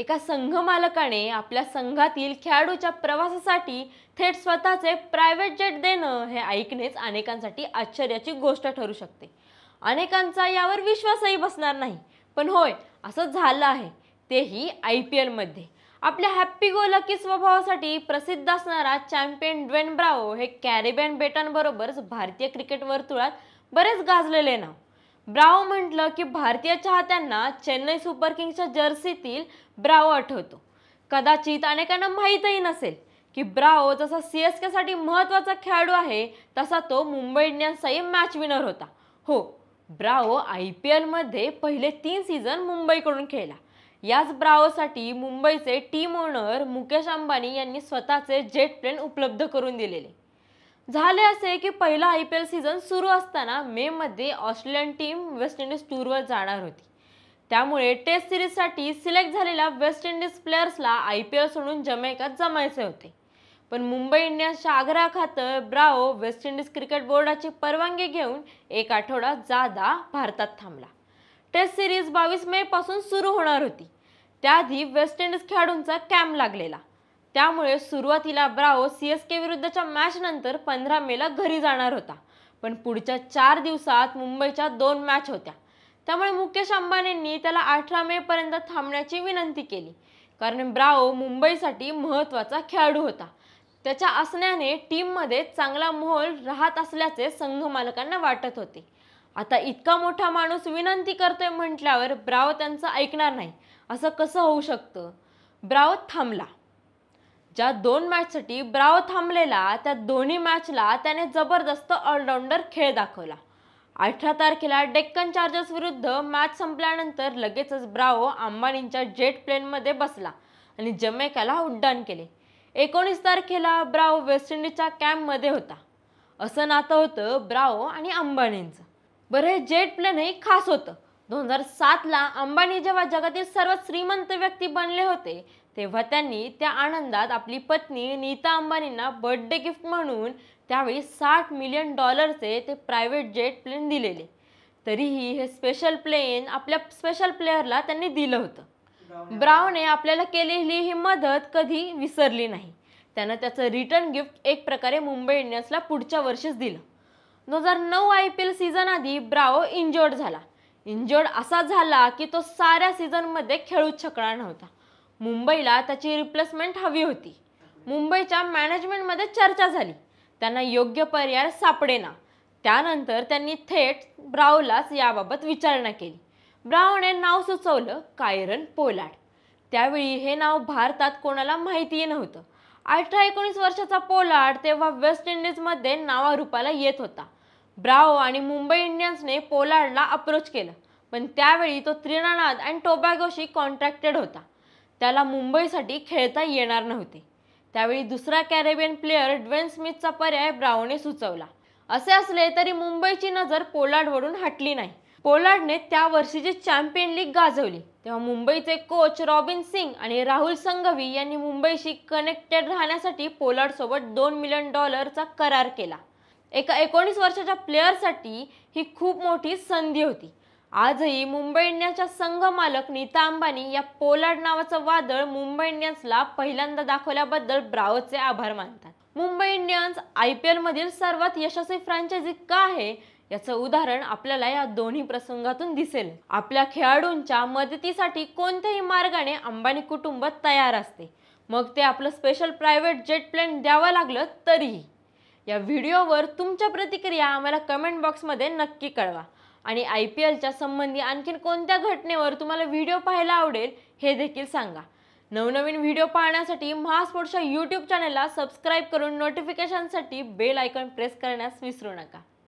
एका संघ मालकाने आपल्या संघातील खेळाडूच्या प्रवासासाठी थेट स्वतःचे प्रायव्हेट जेट देणं हे ऐकणेच अनेकांसाठी आश्चर्याची गोष्ट ठरू शकते अनेकांचा यावर विश्वासही बसणार नाही पण होय असं झालं आहे तेही आय पी एलमध्ये आपल्या हॅप्पी गो लकी स्वभावासाठी प्रसिद्ध असणारा चॅम्पियन ड्वेन ब्रावो हे कॅरेबियन बेटांबरोबरच भारतीय क्रिकेट वर्तुळात बरेच गाजलेले नाव ब्रावो म्हटलं की भारतीय चाहत्यांना चेन्नई सुपर किंग्सच्या जर्सीतील ब्रावो आठवतो कदाचित अनेकांना माहीतही नसेल की ब्रावो जसा सी एस केसाठी महत्त्वाचा खेळाडू आहे तसा तो मुंबई इंडियन्सचाही मॅच विनर होता हो ब्रावो आय पी एलमध्ये पहिले तीन सीझन मुंबईकडून खेळला याच ब्रावोसाठी मुंबईचे टीम ओनर मुकेश अंबानी यांनी स्वतःचे जेट प्लेन उपलब्ध करून दिलेले झाले असे की पहिला आय पी एल सीझन सुरू असताना मेमध्ये ऑस्ट्रेलियन टीम वेस्ट इंडिज टूरवर जाणार होती त्यामुळे टेस्ट सिरीजसाठी सिलेक्ट झालेल्या वेस्ट इंडिज प्लेयर्सला आय पी एल सोडून जमैकात जमायचे होते पण मुंबई इंडियन्सच्या आग्रहाखातर ब्राओ वेस्ट इंडिज क्रिकेट बोर्डाची परवानगी घेऊन एक आठवडा जादा भारतात थांबला टेस्ट सिरीज बावीस पासून सुरू होणार होती त्याआधी वेस्ट इंडिज खेळाडूंचा कॅम्प लागलेला त्यामुळे सुरुवातीला ब्राओ सी एस के विरुद्धच्या मॅचनंतर पंधरा मेला घरी जाणार होता पण पुढच्या चार दिवसात मुंबईच्या दोन मॅच होत्या त्यामुळे मुकेश अंबानींनी त्याला अठरा मेपर्यंत थांबण्याची विनंती केली कारण ब्राओ मुंबईसाठी महत्त्वाचा खेळाडू होता त्याच्या असण्याने टीममध्ये चांगला मोहोल राहत असल्याचे संघ मालकांना वाटत होते आता इतका मोठा माणूस विनंती करतोय म्हटल्यावर ब्राओ त्यांचं ऐकणार नाही असं कसं होऊ शकतं ब्राओ थांबला ज्या दोन मॅचसाठी ब्राव थांबलेला त्या दोन्ही मॅचला त्याने जबरदस्त ऑलराऊंडर खेळ दाखवला अठरा तारखेला डेक्कन चार्जर्स विरुद्ध मॅच संपल्यानंतर लगेचच ब्रावो अंबानींच्या जेट प्लेन मध्ये बसला आणि जमैकाला उड्डाण केले एकोणीस तारखेला ब्रावो वेस्ट इंडिजच्या मध्ये होता असं नातं होतं ब्रावो आणि अंबानींचं बरं हे जेट हे खास होतं दोन हजार सातला अंबानी जेव्हा जगातील सर्वात श्रीमंत व्यक्ती बनले होते तेव्हा त्यांनी त्या आनंदात आपली पत्नी नीता अंबानींना बर्थडे गिफ्ट म्हणून त्यावेळी साठ मिलियन डॉलरचे ते प्रायव्हेट जेट प्लेन दिलेले तरीही हे स्पेशल प्लेन आपल्या स्पेशल प्लेयरला त्यांनी दिलं होतं ब्रावने आपल्याला केलेली ही मदत कधी विसरली नाही त्यानं त्याचं रिटर्न गिफ्ट एक प्रकारे मुंबई इंडियन्सला पुढच्या वर्षीच दिलं दोन हजार नऊ आय पी एल सीझन आधी ब्रावो इंजर्ड झाला इंजोर्ड असा झाला की तो साऱ्या सीझनमध्ये खेळूच शकणार नव्हता मुंबईला त्याची रिप्लेसमेंट हवी होती मुंबईच्या मॅनेजमेंटमध्ये चर्चा झाली त्यांना योग्य पर्याय सापडेना त्यानंतर त्यांनी थेट ब्राओलाच याबाबत विचारणा केली ब्रावने नाव सुचवलं कायरन पोलाड त्यावेळी हे नाव भारतात कोणाला माहितीही नव्हतं अठरा एकोणीस वर्षाचा पोलाड तेव्हा वेस्ट इंडिजमध्ये नावारूपाला येत होता ब्राओ आणि मुंबई इंडियन्सने पोलाडला अप्रोच केलं पण त्यावेळी तो त्रिनाणाद अँड टोबॅगोशी कॉन्ट्रॅक्टेड होता त्याला मुंबईसाठी खेळता येणार नव्हते त्यावेळी दुसरा कॅरेबियन प्लेअर ड्वेन स्मिथचा पर्याय ब्राऊनने सुचवला असे असले तरी मुंबईची नजर पोलार्डवरून हटली नाही पोलाडने त्या वर्षीची चॅम्पियन लीग गाजवली तेव्हा मुंबईचे कोच रॉबिन सिंग आणि राहुल संघवी यांनी मुंबईशी कनेक्टेड राहण्यासाठी पोलार्डसोबत दोन मिलियन डॉलरचा करार केला एका एकोणीस वर्षाच्या प्लेअरसाठी ही खूप मोठी संधी होती आजही मुंबई इंडियन्सच्या संघ मालक नीता अंबानी या पोलार्ड नावाचं वादळ मुंबई इंडियन्सला पहिल्यांदा दाखवल्याबद्दल ब्रावोचे आभार मानतात मुंबई इंडियन्स आय पी सर्वात यशस्वी फ्रँचायझी का आहे याचं उदाहरण आपल्याला या दोन्ही प्रसंगातून दिसेल आपल्या खेळाडूंच्या मदतीसाठी कोणत्याही मार्गाने अंबानी कुटुंब तयार असते मग ते आपलं स्पेशल प्रायव्हेट जेट प्लेन द्यावं लागलं तरीही या व्हिडिओवर तुमच्या प्रतिक्रिया आम्हाला कमेंट बॉक्समध्ये नक्की कळवा आणि आय पी एलच्या संबंधी आणखीन कोणत्या घटनेवर तुम्हाला व्हिडिओ पाहायला आवडेल हे देखील सांगा नवनवीन व्हिडिओ पाहण्यासाठी महास्पोर्ट्सच्या यूट्यूब चॅनलला सबस्क्राईब करून नोटिफिकेशनसाठी बेल आयकॉन प्रेस करण्यास विसरू नका